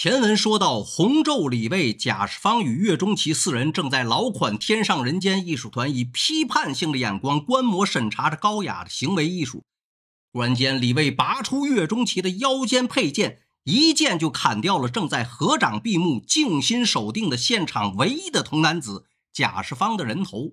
前文说到，红昼、李卫、贾世芳与岳钟琪四人正在老款天上人间艺术团以批判性的眼光观摩审查着高雅的行为艺术。忽然间，李卫拔出岳钟琪的腰间佩剑，一剑就砍掉了正在合掌闭目静心守定的现场唯一的童男子贾世芳的人头。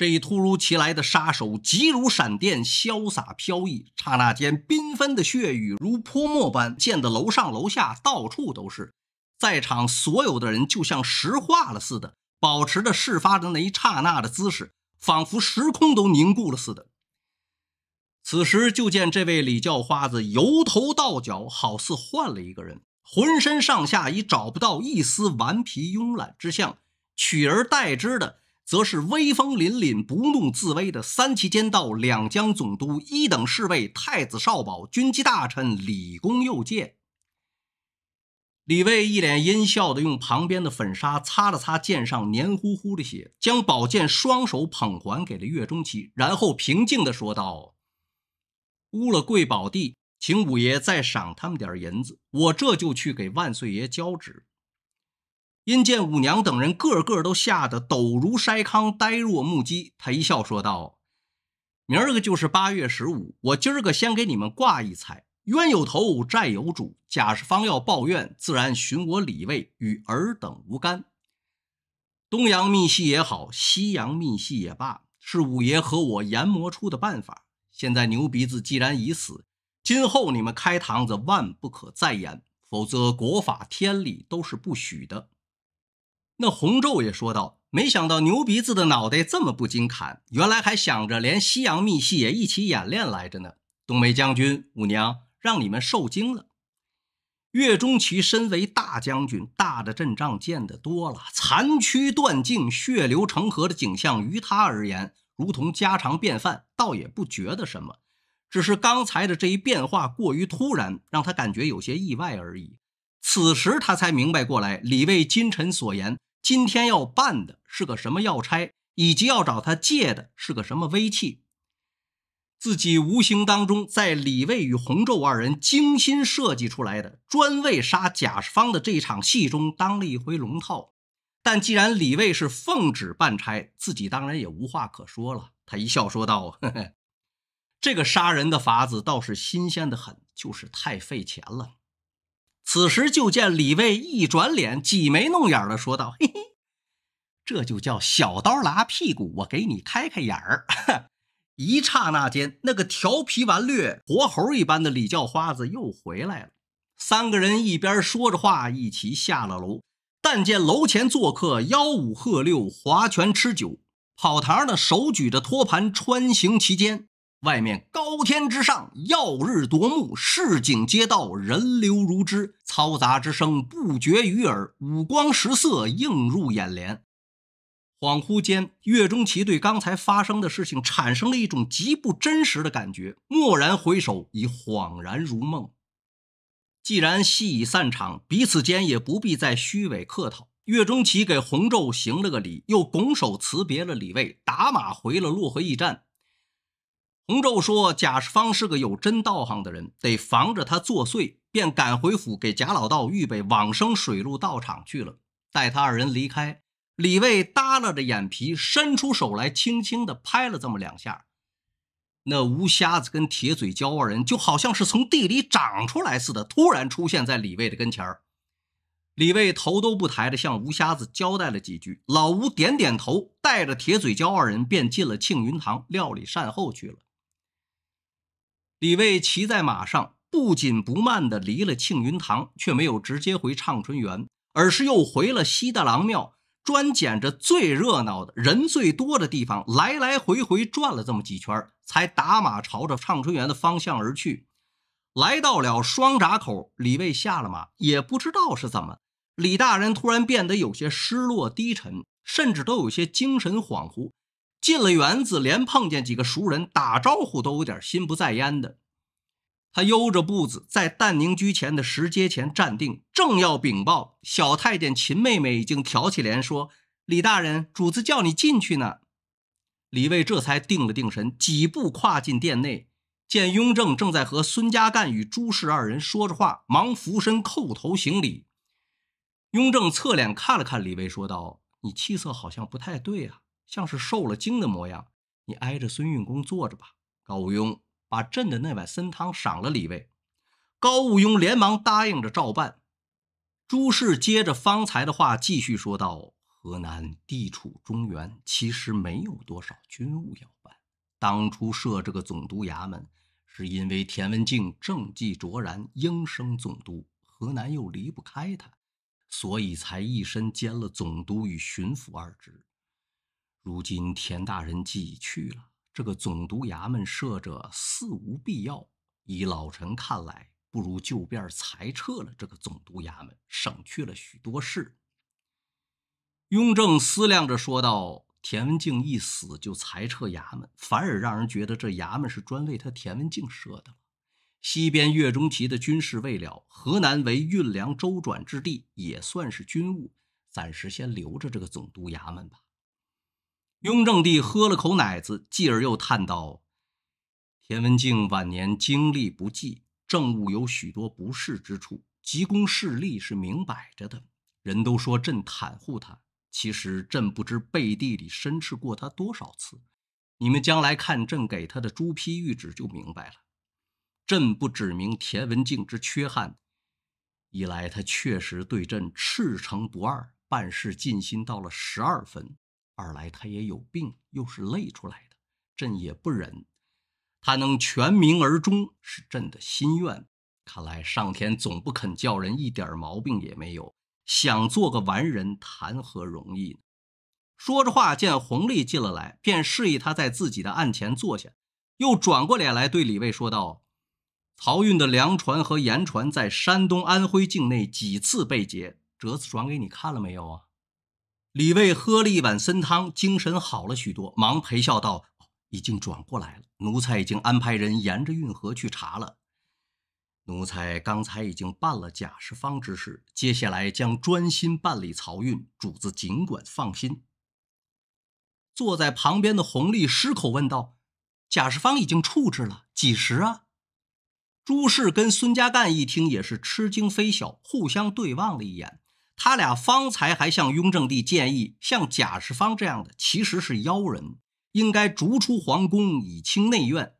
这一突如其来的杀手，急如闪电，潇洒飘逸。刹那间，缤纷的血雨如泼墨般溅得楼上楼下到处都是。在场所有的人就像石化了似的，保持着事发的那一刹那的姿势，仿佛时空都凝固了似的。此时，就见这位李叫花子由头到脚好似换了一个人，浑身上下已找不到一丝顽皮慵懒之相，取而代之的。则是威风凛凛、不怒自威的三旗监道、两江总督、一等侍卫、太子少保、军机大臣李公右见。李卫一脸阴笑的用旁边的粉纱擦了擦剑上黏糊糊的血，将宝剑双手捧还给了岳中琪，然后平静的说道：“污了贵宝地，请五爷再赏他们点银子，我这就去给万岁爷交旨。”因见五娘等人个个都吓得抖如筛糠、呆若木鸡，他一笑说道：“明儿个就是八月十五，我今儿个先给你们挂一彩。冤有头，债有主。贾氏方要抱怨，自然寻我李卫，与尔等无干。东阳密戏也好，西洋密戏也罢，是五爷和我研磨出的办法。现在牛鼻子既然已死，今后你们开堂子万不可再言，否则国法天理都是不许的。”那洪昼也说道：“没想到牛鼻子的脑袋这么不经砍，原来还想着连西洋密戏也一起演练来着呢。”冬梅将军、五娘让你们受惊了。岳中奇身为大将军，大的阵仗见得多了，残躯断颈、血流成河的景象于他而言如同家常便饭，倒也不觉得什么。只是刚才的这一变化过于突然，让他感觉有些意外而已。此时他才明白过来，李卫、金臣所言。今天要办的是个什么要差，以及要找他借的是个什么微器，自己无形当中在李卫与洪昼二人精心设计出来的专为杀贾世方的这场戏中当了一回龙套。但既然李卫是奉旨办差，自己当然也无话可说了。他一笑说道：“呵呵，这个杀人的法子倒是新鲜的很，就是太费钱了。”此时就见李卫一转脸，挤眉弄眼的说道：“嘿嘿，这就叫小刀拉屁股，我给你开开眼儿。”一刹那间，那个调皮顽劣、活猴一般的李叫花子又回来了。三个人一边说着话，一起下了楼。但见楼前做客，吆五喝六，划拳吃酒；跑堂的手举着托盘，穿行其间。外面高天之上，耀日夺目；市井街道人流如织，嘈杂之声不绝于耳，五光十色映入眼帘。恍惚间，岳中奇对刚才发生的事情产生了一种极不真实的感觉。蓦然回首，已恍然如梦。既然戏已散场，彼此间也不必再虚伪客套。岳中奇给洪昼行了个礼，又拱手辞别了李卫，打马回了洛河驿站。洪昼说：“贾世方是个有真道行的人，得防着他作祟。”便赶回府给贾老道预备往生水陆道场去了。待他二人离开，李卫耷拉着眼皮，伸出手来，轻轻地拍了这么两下。那吴瞎子跟铁嘴焦二人就好像是从地里长出来似的，突然出现在李卫的跟前儿。李卫头都不抬的向吴瞎子交代了几句，老吴点点头，带着铁嘴焦二人便进了庆云堂料理善后去了。李卫骑在马上，不紧不慢地离了庆云堂，却没有直接回畅春园，而是又回了西大郎庙，专拣着最热闹的人最多的地方，来来回回转了这么几圈，才打马朝着畅春园的方向而去。来到了双闸口，李卫下了马，也不知道是怎么，李大人突然变得有些失落、低沉，甚至都有些精神恍惚。进了园子，连碰见几个熟人打招呼都有点心不在焉的。他悠着步子在澹宁居前的石阶前站定，正要禀报，小太监秦妹妹已经挑起帘说：“李大人，主子叫你进去呢。”李卫这才定了定神，几步跨进殿内，见雍正正在和孙家淦与朱氏二人说着话，忙俯身叩头行礼。雍正侧脸看了看李卫，说道：“你气色好像不太对啊。”像是受了惊的模样，你挨着孙运功坐着吧。高武庸，把朕的那碗参汤赏了李卫。高武庸连忙答应着照办。朱氏接着方才的话继续说道：“河南地处中原，其实没有多少军务要办。当初设这个总督衙门，是因为田文镜政绩卓然，应升总督。河南又离不开他，所以才一身兼了总督与巡抚二职。”如今田大人既已去了，这个总督衙门设着似无必要。以老臣看来，不如就便裁撤了这个总督衙门，省去了许多事。雍正思量着说道：“田文静一死就裁撤衙门，反而让人觉得这衙门是专为他田文静设的了。西边岳中琪的军事未了，河南为运粮周转之地，也算是军务，暂时先留着这个总督衙门吧。”雍正帝喝了口奶子，继而又叹道：“田文镜晚年精力不济，政务有许多不适之处，急功势利是明摆着的。人都说朕袒护他，其实朕不知背地里申斥过他多少次。你们将来看朕给他的朱批谕旨就明白了。朕不指明田文镜之缺憾，一来他确实对朕赤诚不二，办事尽心到了十二分。”二来他也有病，又是累出来的，朕也不忍。他能全民而终，是朕的心愿。看来上天总不肯叫人一点毛病也没有，想做个完人，谈何容易？说着话，见弘历进了来，便示意他在自己的案前坐下，又转过脸来对李卫说道：“漕运的粮船和盐船在山东、安徽境内几次被劫，折子转给你看了没有啊？”李卫喝了一碗参汤，精神好了许多，忙陪笑道：“已经转过来了，奴才已经安排人沿着运河去查了。奴才刚才已经办了贾世芳之事，接下来将专心办理漕运，主子尽管放心。”坐在旁边的洪丽失口问道：“贾世芳已经处置了？几时啊？”朱氏跟孙家淦一听也是吃惊非小，互相对望了一眼。他俩方才还向雍正帝建议，像贾世芳这样的其实是妖人，应该逐出皇宫，以清内院。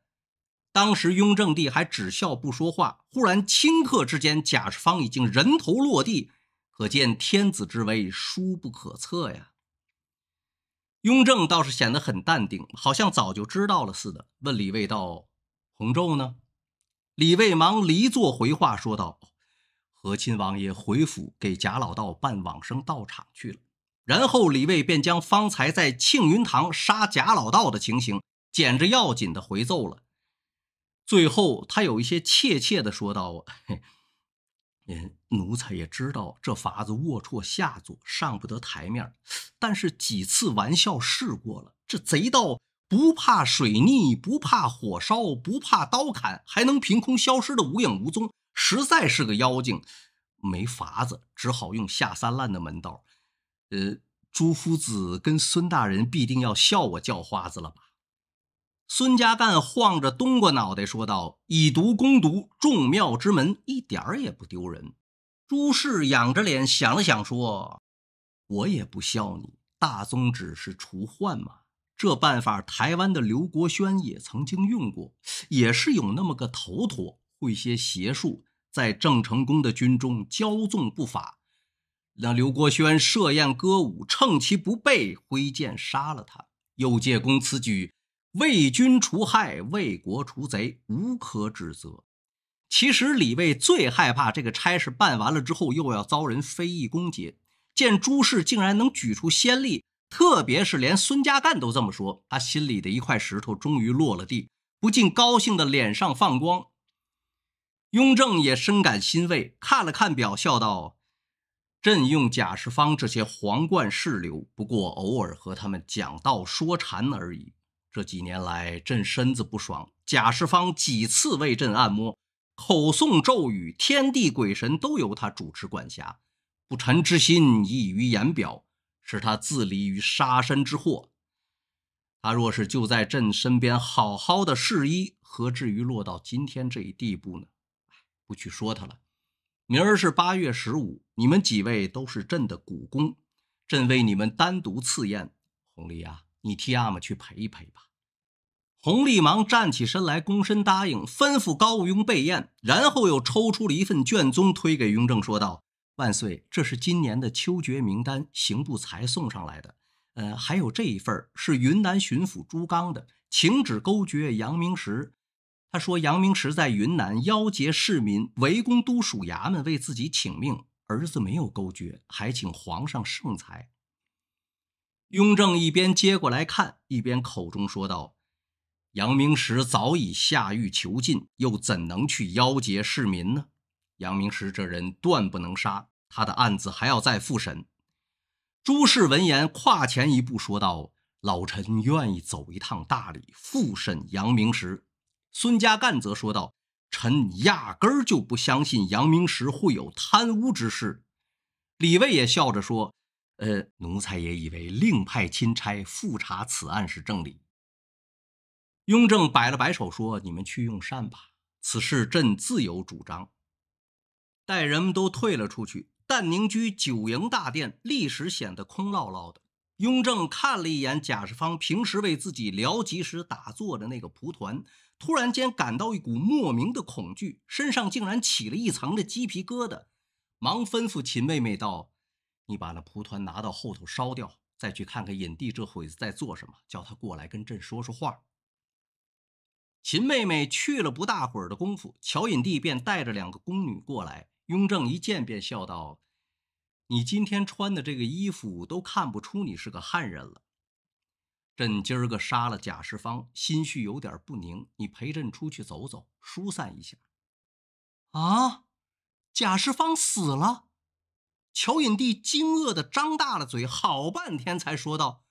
当时雍正帝还只笑不说话，忽然顷刻之间，贾世芳已经人头落地，可见天子之威殊不可测呀。雍正倒是显得很淡定，好像早就知道了似的，问李卫道：“洪昼呢？”李卫忙离座回话说道。和亲王爷回府给贾老道办往生道场去了，然后李卫便将方才在庆云堂杀贾老道的情形，简直要紧的回奏了。最后，他有一些怯怯的说道：“啊，嗯，奴才也知道这法子龌龊下作，上不得台面但是几次玩笑试过了，这贼道不怕水逆，不怕火烧，不怕刀砍，还能凭空消失的无影无踪。”实在是个妖精，没法子，只好用下三滥的门道。呃，朱夫子跟孙大人必定要笑我叫花子了吧？孙家淦晃着冬瓜脑袋说道：“以毒攻毒，众妙之门，一点儿也不丢人。”朱氏仰着脸想了想说：“我也不笑你，大宗旨是除患嘛。这办法，台湾的刘国轩也曾经用过，也是有那么个头陀。”会一些邪术，在郑成功的军中骄纵不法，让刘国轩设宴歌舞，趁其不备挥剑杀了他。又借公此举，为君除害，为国除贼，无可指责。其实李卫最害怕这个差事办完了之后又要遭人非议攻击。见朱氏竟然能举出先例，特别是连孙家干都这么说，他心里的一块石头终于落了地，不禁高兴的脸上放光。雍正也深感欣慰，看了看表，笑道：“朕用贾世方这些皇冠侍流，不过偶尔和他们讲道说禅而已。这几年来，朕身子不爽，贾世方几次为朕按摩，口诵咒语，天地鬼神都由他主持管辖。不臣之心溢于言表，使他自离于杀身之祸。他若是就在朕身边好好的侍医，何至于落到今天这一地步呢？”不去说他了。明儿是八月十五，你们几位都是朕的股肱，朕为你们单独赐宴。红历啊，你替阿玛去陪一陪吧。红历忙站起身来，躬身答应，吩咐高庸备宴，然后又抽出了一份卷宗，推给雍正，说道：“万岁，这是今年的秋决名单，刑部才送上来的。呃，还有这一份是云南巡抚朱刚的请旨勾决杨明石，他说：“杨明时在云南邀结市民，围攻都署衙门，为自己请命。儿子没有勾结，还请皇上圣裁。”雍正一边接过来看，一边口中说道：“杨明时早已下狱囚禁，又怎能去邀结市民呢？杨明时这人断不能杀，他的案子还要再复审。”朱氏闻言跨前一步说道：“老臣愿意走一趟大理复审杨明时。”孙家淦则说道：“臣压根儿就不相信杨明时会有贪污之事。”李卫也笑着说：“呃，奴才也以为另派钦差复查此案是正理。”雍正摆了摆手说：“你们去用膳吧，此事朕自有主张。”待人们都退了出去，但宁居九营大殿立时显得空落落的。雍正看了一眼贾世芳平时为自己疗疾时打坐的那个蒲团。突然间感到一股莫名的恐惧，身上竟然起了一层的鸡皮疙瘩，忙吩咐秦妹妹道：“你把那蒲团拿到后头烧掉，再去看看尹帝这会子在做什么，叫他过来跟朕说说话。”秦妹妹去了不大会儿的功夫，乔引帝便带着两个宫女过来。雍正一见便笑道：“你今天穿的这个衣服都看不出你是个汉人了。”朕今儿个杀了贾世芳，心绪有点不宁。你陪朕出去走走，疏散一下。啊！贾世芳死了。乔引娣惊愕的张大了嘴，好半天才说道：“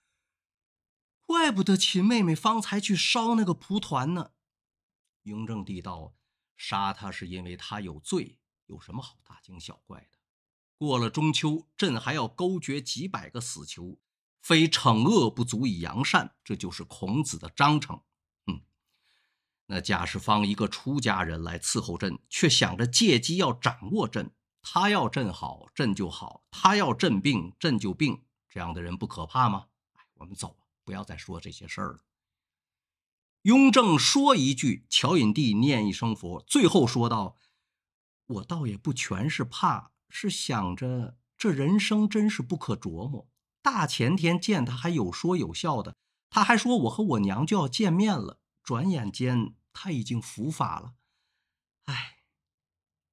怪不得秦妹妹方才去烧那个蒲团呢。”雍正帝道：“杀他是因为他有罪，有什么好大惊小怪的？过了中秋，朕还要勾决几百个死囚。”非惩恶不足以扬善，这就是孔子的章程。嗯，那贾士芳一个出家人来伺候朕，却想着借机要掌握朕。他要朕好，朕就好；他要朕病，朕就病。这样的人不可怕吗？哎，我们走吧，不要再说这些事儿了。雍正说一句，乔引帝念一声佛，最后说道：“我倒也不全是怕，是想着这人生真是不可琢磨。”大前天见他还有说有笑的，他还说我和我娘就要见面了。转眼间他已经伏法了，哎，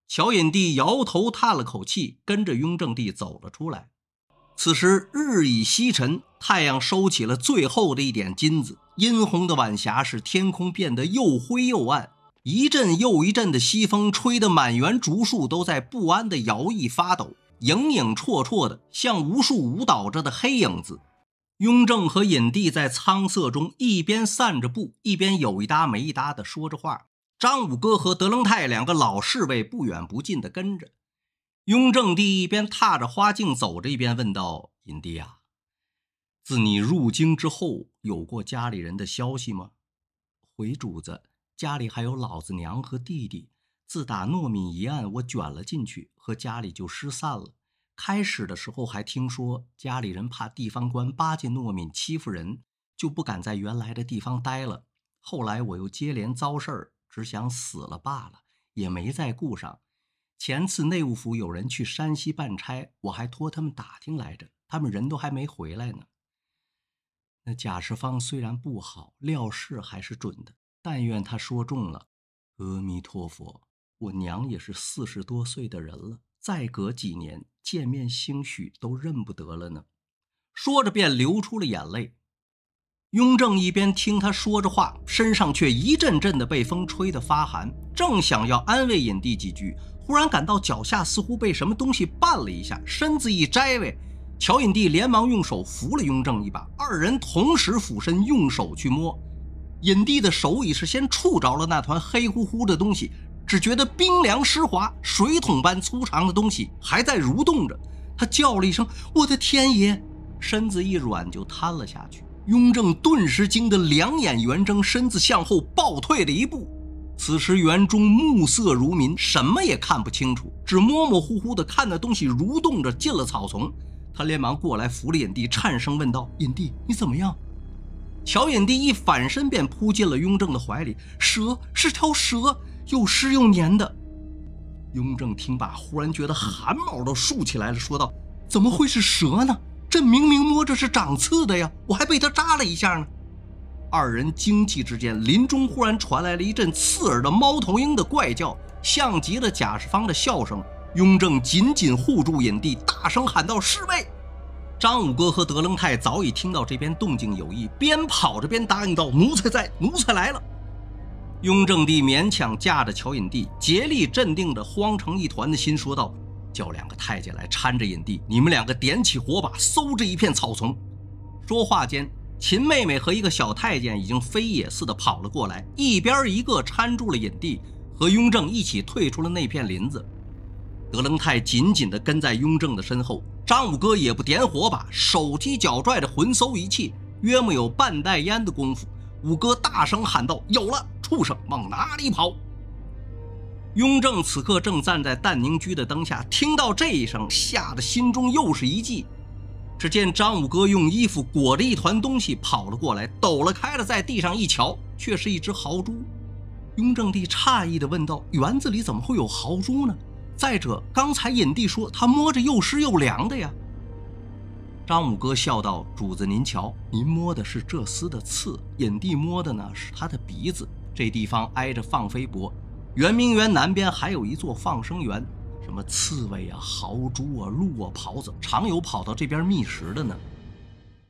乔引帝摇头叹了口气，跟着雍正帝走了出来。此时日已西沉，太阳收起了最后的一点金子，殷红的晚霞使天空变得又灰又暗。一阵又一阵的西风吹得满园竹树都在不安地摇曳发抖。影影绰绰的，像无数舞蹈着的黑影子。雍正和尹帝在苍色中一边散着步，一边有一搭没一搭的说着话。张五哥和德楞泰两个老侍卫不远不近的跟着。雍正帝一边踏着花径走着，一边问道：“尹帝啊，自你入京之后，有过家里人的消息吗？”“回主子，家里还有老子娘和弟弟。”自打糯米一案，我卷了进去，和家里就失散了。开始的时候还听说家里人怕地方官巴结糯米欺负人，就不敢在原来的地方待了。后来我又接连遭事儿，只想死了罢了，也没再顾上。前次内务府有人去山西办差，我还托他们打听来着，他们人都还没回来呢。那贾世芳虽然不好料事，还是准的，但愿他说中了。阿弥陀佛。我娘也是四十多岁的人了，再隔几年见面，兴许都认不得了呢。说着便流出了眼泪。雍正一边听他说着话，身上却一阵阵的被风吹得发寒，正想要安慰尹帝几句，忽然感到脚下似乎被什么东西绊了一下，身子一摘位乔引帝连忙用手扶了雍正一把，二人同时俯身用手去摸，尹帝的手已是先触着了那团黑乎乎的东西。只觉得冰凉湿滑，水桶般粗长的东西还在蠕动着。他叫了一声：“我的天爷！”身子一软就瘫了下去。雍正顿时惊得两眼圆睁，身子向后暴退了一步。此时园中暮色如棉，什么也看不清楚，只模模糊糊的看那东西蠕动着进了草丛。他连忙过来扶了引帝，颤声问道：“引帝，你怎么样？”乔引帝一反身便扑进了雍正的怀里。蛇是条蛇。又湿又黏的。雍正听罢，忽然觉得汗毛都竖起来了，说道：“怎么会是蛇呢？朕明明摸着是长刺的呀，我还被它扎了一下呢。”二人惊悸之间，林中忽然传来了一阵刺耳的猫头鹰的怪叫，像极了贾世方的笑声。雍正紧紧护住尹帝，大声喊道：“侍卫！”张五哥和德楞泰早已听到这边动静有异，边跑着边答应道：“奴才在，奴才来了。”雍正帝勉强架着乔引弟，竭力镇定着慌成一团的心，说道：“叫两个太监来搀着引弟，你们两个点起火把，搜这一片草丛。”说话间，秦妹妹和一个小太监已经飞也似的跑了过来，一边一个搀住了引弟，和雍正一起退出了那片林子。德楞泰紧紧地跟在雍正的身后，张五哥也不点火把，手提脚拽着魂搜仪器，约莫有半袋烟的功夫，五哥大声喊道：“有了！”畜生往哪里跑？雍正此刻正站在淡宁居的灯下，听到这一声，吓得心中又是一悸。只见张五哥用衣服裹着一团东西跑了过来，抖了开了，在地上一瞧，却是一只豪猪。雍正帝诧异地问道：“园子里怎么会有豪猪呢？再者，刚才隐帝说他摸着又湿又凉的呀。”张五哥笑道：“主子您瞧，您摸的是这厮的刺，隐帝摸的呢是他的鼻子。”这地方挨着放飞博，圆明园南边还有一座放生园，什么刺猬啊、豪猪啊、鹿啊、狍子，常有跑到这边觅食的呢。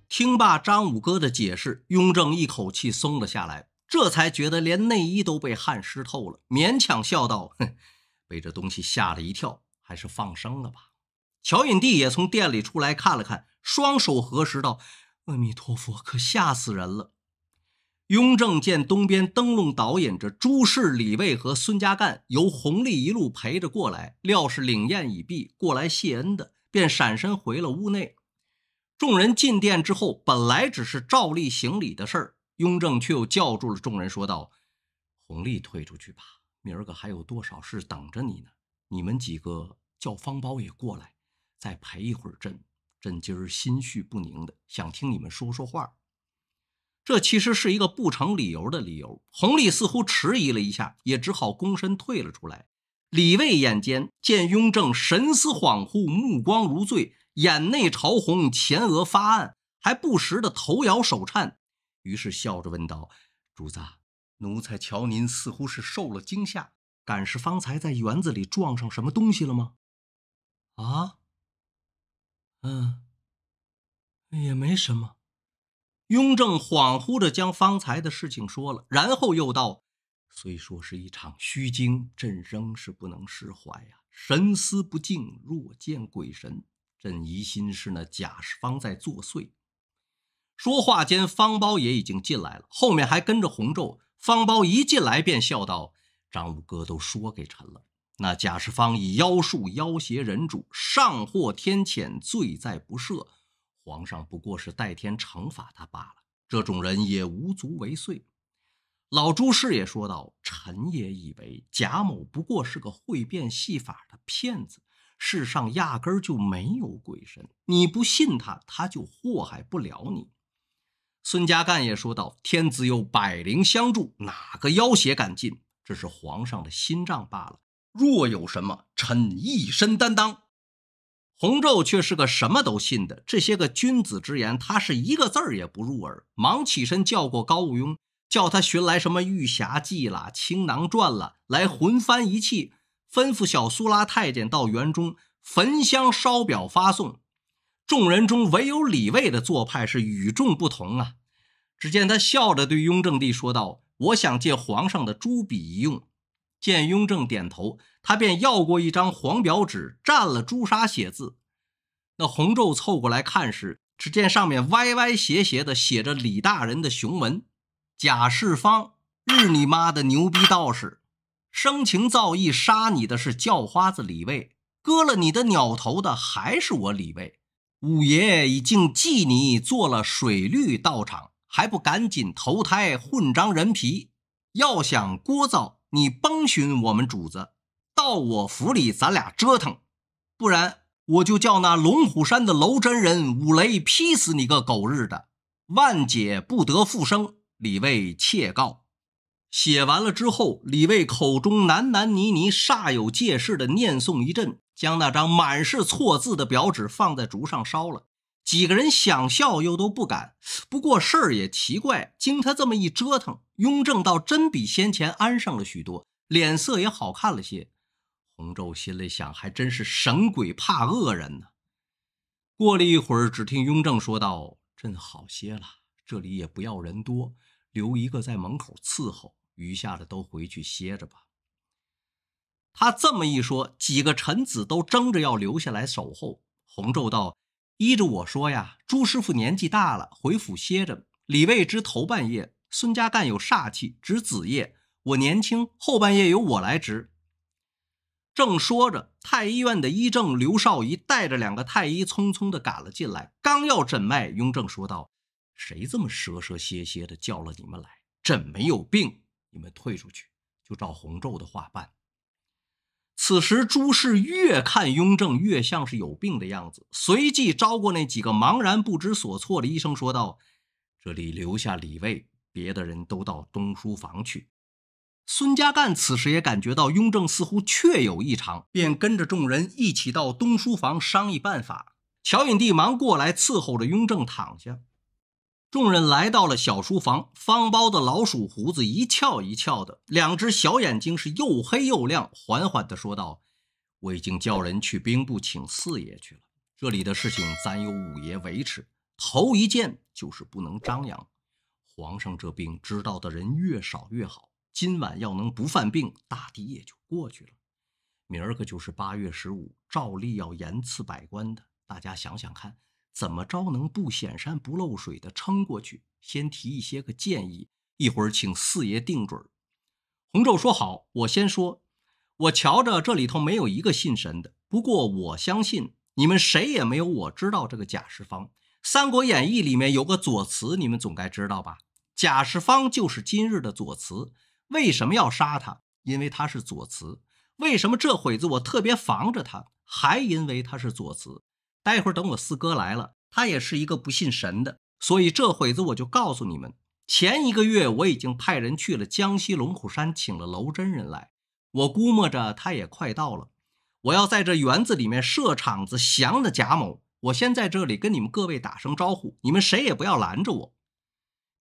听罢张五哥的解释，雍正一口气松了下来，这才觉得连内衣都被汗湿透了，勉强笑道：“哼，被这东西吓了一跳，还是放生了吧。”乔引娣也从店里出来看了看，双手合十道：“阿弥陀佛，可吓死人了。”雍正见东边灯笼导引着朱氏、李卫和孙家淦由弘历一路陪着过来，料是领宴已毕，过来谢恩的，便闪身回了屋内。众人进殿之后，本来只是照例行礼的事儿，雍正却又叫住了众人，说道：“弘历退出去吧，明儿个还有多少事等着你呢？你们几个叫方苞也过来，再陪一会儿朕。朕今儿心绪不宁的，想听你们说说话。”这其实是一个不成理由的理由。弘历似乎迟疑了一下，也只好躬身退了出来。李卫眼尖，见雍正神思恍惚，目光如醉，眼内潮红，前额发暗，还不时的头摇手颤，于是笑着问道：“主子，奴才瞧您似乎是受了惊吓，敢是方才在园子里撞上什么东西了吗？”“啊，嗯，也没什么。”雍正恍惚着将方才的事情说了，然后又道：“虽说是一场虚惊，朕仍是不能释怀呀。神思不静，若见鬼神，朕疑心是那贾世方在作祟。”说话间，方苞也已经进来了，后面还跟着红昼。方苞一进来便笑道：“张五哥都说给臣了。那贾世方以妖术妖邪人主，上获天谴，罪在不赦。”皇上不过是代天惩罚他罢了，这种人也无足为祟。老朱氏也说道：“臣也以为贾某不过是个会变戏法的骗子，世上压根儿就没有鬼神。你不信他，他就祸害不了你。”孙家淦也说道：“天子有百灵相助，哪个妖邪敢近？这是皇上的心脏罢了。若有什么，臣一身担当。”洪昼却是个什么都信的，这些个君子之言，他是一个字儿也不入耳。忙起身叫过高武庸，叫他寻来什么《玉匣记》啦、《青囊传》啦，来魂翻一气。吩咐小苏拉太监到园中焚香烧表发送。众人中唯有李卫的做派是与众不同啊！只见他笑着对雍正帝说道：“我想借皇上的朱笔一用。”见雍正点头，他便要过一张黄表纸，蘸了朱砂写字。那洪昼凑过来看时，只见上面歪歪斜斜的写着李大人的雄文：“贾世芳，日你妈的牛逼道士，生情造诣，杀你的是叫花子李卫，割了你的鸟头的还是我李卫？五爷已经记你做了水绿道场，还不赶紧投胎混张人皮？要想聒噪。”你帮寻我们主子，到我府里，咱俩折腾，不然我就叫那龙虎山的楼真人五雷劈死你个狗日的，万劫不得复生！李卫窃告，写完了之后，李卫口中喃喃呢呢，煞有介事的念诵一阵，将那张满是错字的表纸放在竹上烧了。几个人想笑又都不敢。不过事儿也奇怪，经他这么一折腾，雍正倒真比先前安上了许多，脸色也好看了些。洪洲心里想，还真是神鬼怕恶人呢。过了一会儿，只听雍正说道：“朕好些了，这里也不要人多，留一个在门口伺候，余下的都回去歇着吧。”他这么一说，几个臣子都争着要留下来守候。洪昼道。依着我说呀，朱师傅年纪大了，回府歇着。李卫之头半夜，孙家淦有煞气，值子夜。我年轻，后半夜由我来值。正说着，太医院的医正刘少仪带着两个太医匆匆的赶了进来，刚要诊脉，雍正说道：“谁这么蛇蛇蝎蝎的叫了你们来？朕没有病，你们退出去，就照洪昼的话办。”此时，朱氏越看雍正越像是有病的样子，随即招过那几个茫然不知所措的医生说道：“这里留下李卫，别的人都到东书房去。”孙家淦此时也感觉到雍正似乎确有异常，便跟着众人一起到东书房商议办法。乔允帝忙过来伺候着雍正躺下。众人来到了小书房，方包的老鼠胡子一翘一翘的，两只小眼睛是又黑又亮，缓缓的说道：“我已经叫人去兵部请四爷去了。这里的事情咱有五爷维持。头一件就是不能张扬，皇上这病知道的人越少越好。今晚要能不犯病，大敌也就过去了。明儿个就是八月十五，照例要严赐百官的。大家想想看。”怎么着能不显山不露水的撑过去？先提一些个建议，一会儿请四爷定准。洪昼说：“好，我先说。我瞧着这里头没有一个信神的，不过我相信你们谁也没有我知道这个贾世方。《三国演义》里面有个左慈，你们总该知道吧？贾世方就是今日的左慈。为什么要杀他？因为他是左慈。为什么这会子我特别防着他？还因为他是左慈。”待会儿等我四哥来了，他也是一个不信神的，所以这会子我就告诉你们，前一个月我已经派人去了江西龙虎山，请了楼真人来，我估摸着他也快到了。我要在这园子里面设场子降了贾某，我先在这里跟你们各位打声招呼，你们谁也不要拦着我。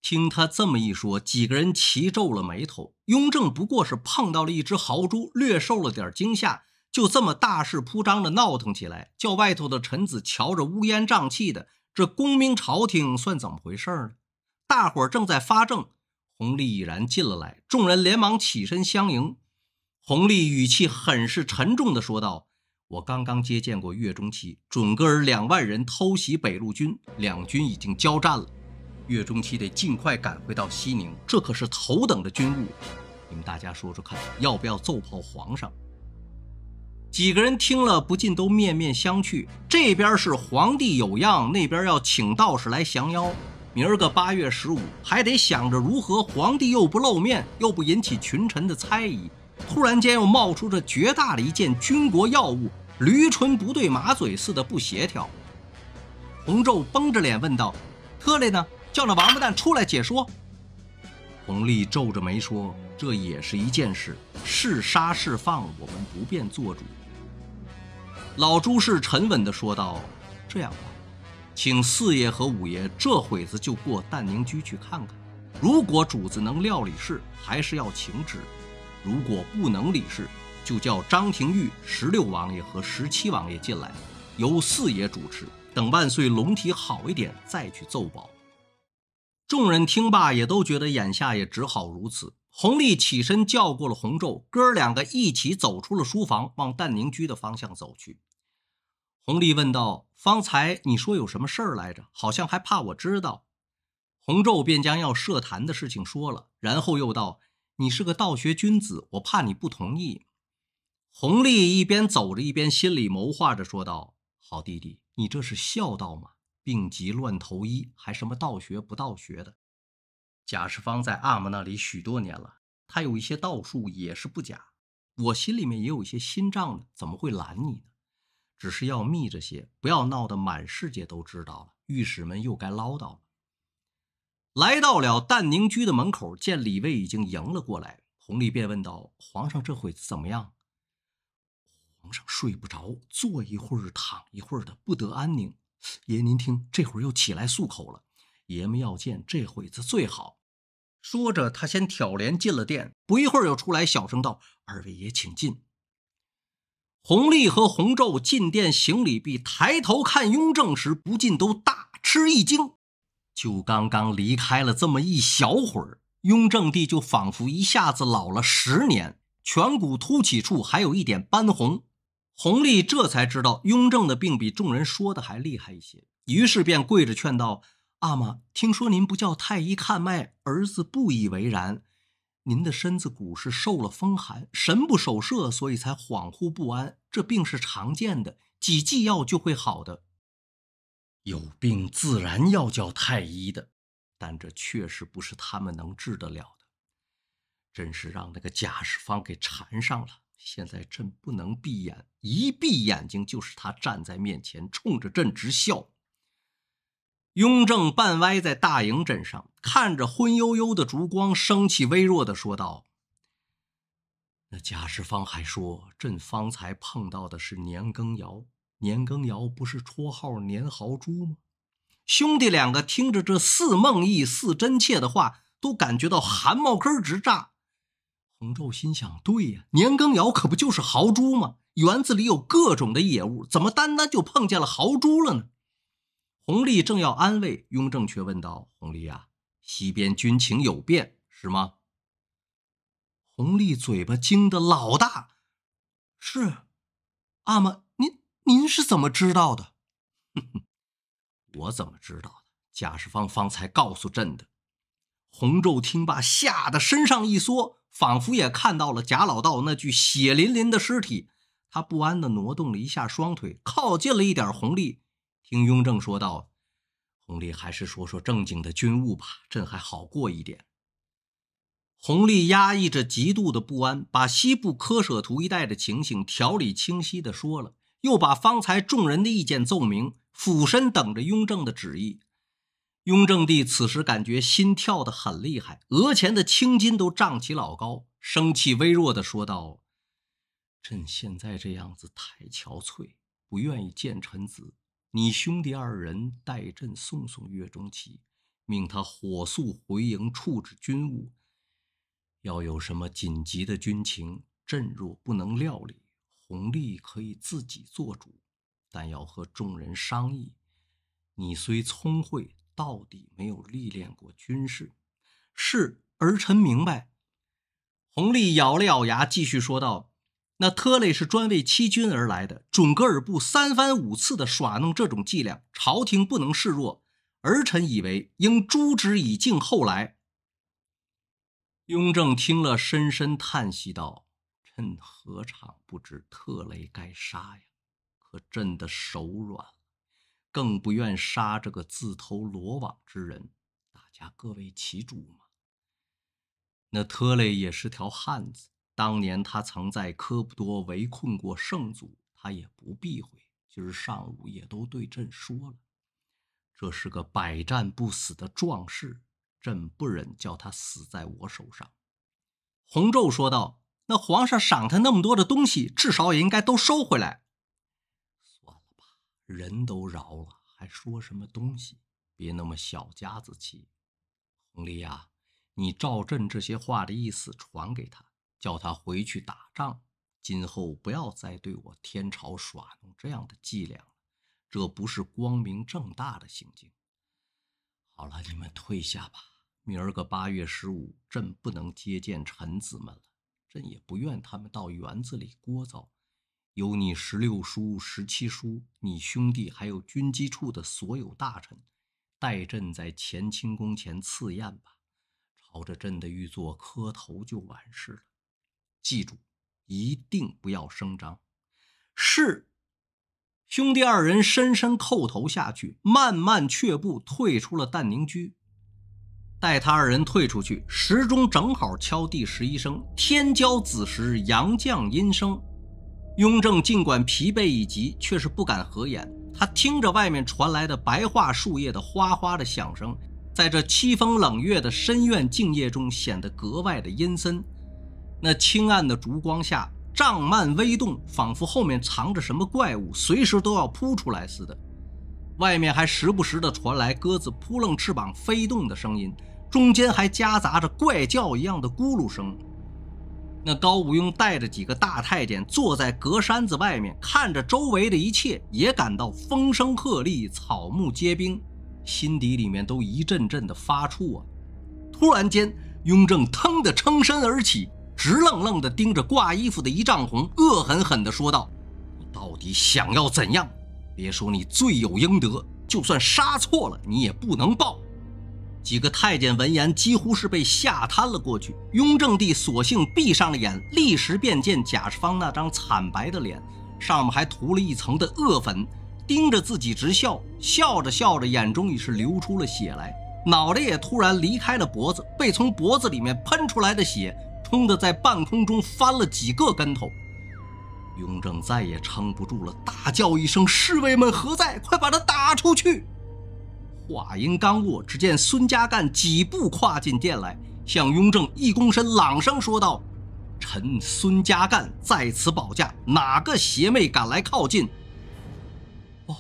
听他这么一说，几个人齐皱了眉头。雍正不过是碰到了一只豪猪，略受了点惊吓。就这么大事铺张的闹腾起来，叫外头的臣子瞧着乌烟瘴气的，这功名朝廷算怎么回事儿呢？大伙儿正在发怔，弘历已然进了来，众人连忙起身相迎。弘历语气很是沉重的说道：“我刚刚接见过岳中奇，准噶尔两万人偷袭北路军，两军已经交战了，岳中奇得尽快赶回到西宁，这可是头等的军务。你们大家说说看，要不要奏报皇上？”几个人听了不禁都面面相觑。这边是皇帝有恙，那边要请道士来降妖。明儿个八月十五还得想着如何，皇帝又不露面，又不引起群臣的猜疑。突然间又冒出这绝大的一件军国要务，驴唇不对马嘴似的不协调。洪昼绷着脸问道：“特雷呢？叫那王八蛋出来解说。”洪历皱着眉说：“这也是一件事，是杀是放，我们不便做主。”老朱氏沉稳地说道：“这样吧，请四爷和五爷这会子就过淡宁居去看看。如果主子能料理事，还是要请旨；如果不能理事，就叫张廷玉、十六王爷和十七王爷进来，由四爷主持。等万岁龙体好一点，再去奏报。”众人听罢，也都觉得眼下也只好如此。弘利起身叫过了弘昼，哥两个一起走出了书房，往淡宁居的方向走去。弘利问道：“方才你说有什么事儿来着？好像还怕我知道。”弘昼便将要设坛的事情说了，然后又道：“你是个道学君子，我怕你不同意。”弘利一边走着，一边心里谋划着，说道：“好弟弟，你这是孝道吗？病急乱投医，还什么道学不道学的？”贾世芳在阿玛那里许多年了，他有一些道术也是不假。我心里面也有一些心账呢，怎么会拦你呢？只是要密着些，不要闹得满世界都知道了，御史们又该唠叨了。来到了淡宁居的门口，见李卫已经迎了过来，弘历便问道：“皇上这会怎么样？”“皇上睡不着，坐一会儿，躺一会儿的，不得安宁。爷您听，这会儿又起来漱口了。”爷们要见这会子最好。说着，他先挑帘进了殿，不一会儿又出来，小声道：“二位爷请进。”洪丽和洪昼进殿行礼毕，抬头看雍正时，不禁都大吃一惊。就刚刚离开了这么一小会儿，雍正帝就仿佛一下子老了十年，颧骨凸起处还有一点斑红。洪丽这才知道，雍正的病比众人说的还厉害一些，于是便跪着劝道。阿玛，听说您不叫太医看脉，儿子不以为然。您的身子骨是受了风寒，神不守舍，所以才恍惚不安。这病是常见的，几剂药就会好的。有病自然要叫太医的，但这确实不是他们能治得了的。真是让那个贾世芳给缠上了。现在朕不能闭眼，一闭眼睛就是他站在面前，冲着朕直笑。雍正半歪在大营枕上，看着昏悠悠的烛光，生气微弱的说道：“那贾世芳还说，朕方才碰到的是年羹尧。年羹尧不是绰号年豪猪吗？”兄弟两个听着这似梦亦似真切的话，都感觉到汗毛根直炸。洪昼心想：“对呀，年羹尧可不就是豪猪吗？园子里有各种的野物，怎么单单就碰见了豪猪了呢？”弘历正要安慰，雍正却问道：“弘历啊，西边军情有变，是吗？”弘历嘴巴惊得老大：“是，阿玛，您您是怎么知道的？”“我怎么知道的？贾世芳方才告诉朕的。”洪昼听罢，吓得身上一缩，仿佛也看到了贾老道那具血淋淋的尸体。他不安地挪动了一下双腿，靠近了一点洪丽。听雍正说道：“弘历还是说说正经的军务吧，朕还好过一点。”弘历压抑着极度的不安，把西部科舍图一带的情形条理清晰的说了，又把方才众人的意见奏明，俯身等着雍正的旨意。雍正帝此时感觉心跳得很厉害，额前的青筋都胀起老高，生气微弱的说道：“朕现在这样子太憔悴，不愿意见臣子。”你兄弟二人代朕送送岳钟琪，命他火速回营处置军务。要有什么紧急的军情，朕若不能料理，弘历可以自己做主，但要和众人商议。你虽聪慧，到底没有历练过军事。是儿臣明白。弘历咬了咬牙，继续说道。那特雷是专为欺君而来的，准格尔部三番五次的耍弄这种伎俩，朝廷不能示弱。儿臣以为应诛之以儆后来。雍正听了，深深叹息道：“朕何尝不知特雷该杀呀？可朕的手软，更不愿杀这个自投罗网之人。大家各为其主嘛。那特雷也是条汉子。”当年他曾在科布多围困过圣祖，他也不避讳。今儿上午也都对朕说了，这是个百战不死的壮士，朕不忍叫他死在我手上。洪昼说道：“那皇上赏他那么多的东西，至少也应该都收回来。”算了吧，人都饶了，还说什么东西？别那么小家子气。洪丽啊，你照朕这些话的意思传给他。叫他回去打仗，今后不要再对我天朝耍弄这样的伎俩了。这不是光明正大的行径。好了，你们退下吧。明儿个八月十五，朕不能接见臣子们了，朕也不愿他们到园子里聒噪。有你十六叔、十七叔、你兄弟，还有军机处的所有大臣，待朕在乾清宫前赐宴吧。朝着朕的御座磕头就完事了。记住，一定不要声张。是，兄弟二人深深叩头下去，慢慢却步退出了淡宁居。待他二人退出去，时钟正好敲第十一声。天骄子时，阳降阴生。雍正尽管疲惫已极，却是不敢合眼。他听着外面传来的白桦树叶的哗哗的响声，在这凄风冷月的深院静夜中，显得格外的阴森。那清暗的烛光下，帐幔微动，仿佛后面藏着什么怪物，随时都要扑出来似的。外面还时不时地传来鸽子扑棱翅膀飞动的声音，中间还夹杂着怪叫一样的咕噜声。那高武庸带着几个大太监坐在隔山子外面，看着周围的一切，也感到风声鹤唳，草木皆兵，心底里面都一阵阵的发怵啊！突然间，雍正腾地撑身而起。直愣愣地盯着挂衣服的一丈红，恶狠狠地说道：“你到底想要怎样？别说你罪有应得，就算杀错了，你也不能报。”几个太监闻言，几乎是被吓瘫了过去。雍正帝索性闭上了眼，立时便见贾世芳那张惨白的脸，上面还涂了一层的恶粉，盯着自己直笑，笑着笑着，眼中已是流出了血来，脑袋也突然离开了脖子，被从脖子里面喷出来的血。砰的，在半空中翻了几个跟头，雍正再也撑不住了，大叫一声：“侍卫们何在？快把他打出去！”话音刚落，只见孙家淦几步跨进殿来，向雍正一躬身，朗声说道：“臣孙家淦在此保驾，哪个邪魅敢来靠近？”哦，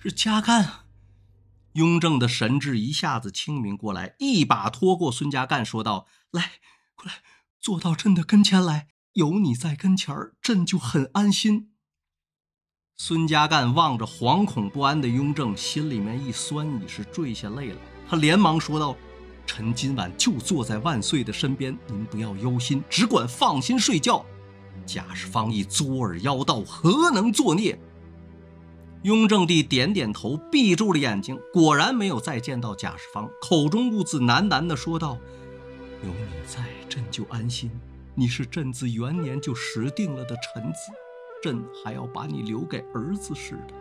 是家啊！雍正的神智一下子清明过来，一把拖过孙家淦，说道：“来，过来。”坐到朕的跟前来，有你在跟前儿，朕就很安心。孙家淦望着惶恐不安的雍正，心里面一酸，已是坠下泪了。他连忙说道：“臣今晚就坐在万岁的身边，您不要忧心，只管放心睡觉。”贾氏方一作耳妖道，何能作孽？雍正帝点点头，闭住了眼睛，果然没有再见到贾世芳，口中兀自喃喃地说道。有你在，朕就安心。你是朕自元年就识定了的臣子，朕还要把你留给儿子似的。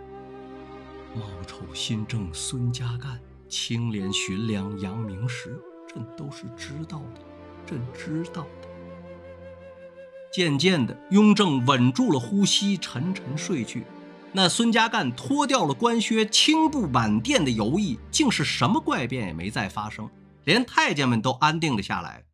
冒丑新政，孙家淦；清廉巡粮，杨明时。朕都是知道的，朕知道的。渐渐的，雍正稳住了呼吸，沉沉睡去。那孙家淦脱掉了官靴，青布满殿的游弋，竟是什么怪变也没再发生。连太监们都安定了下来。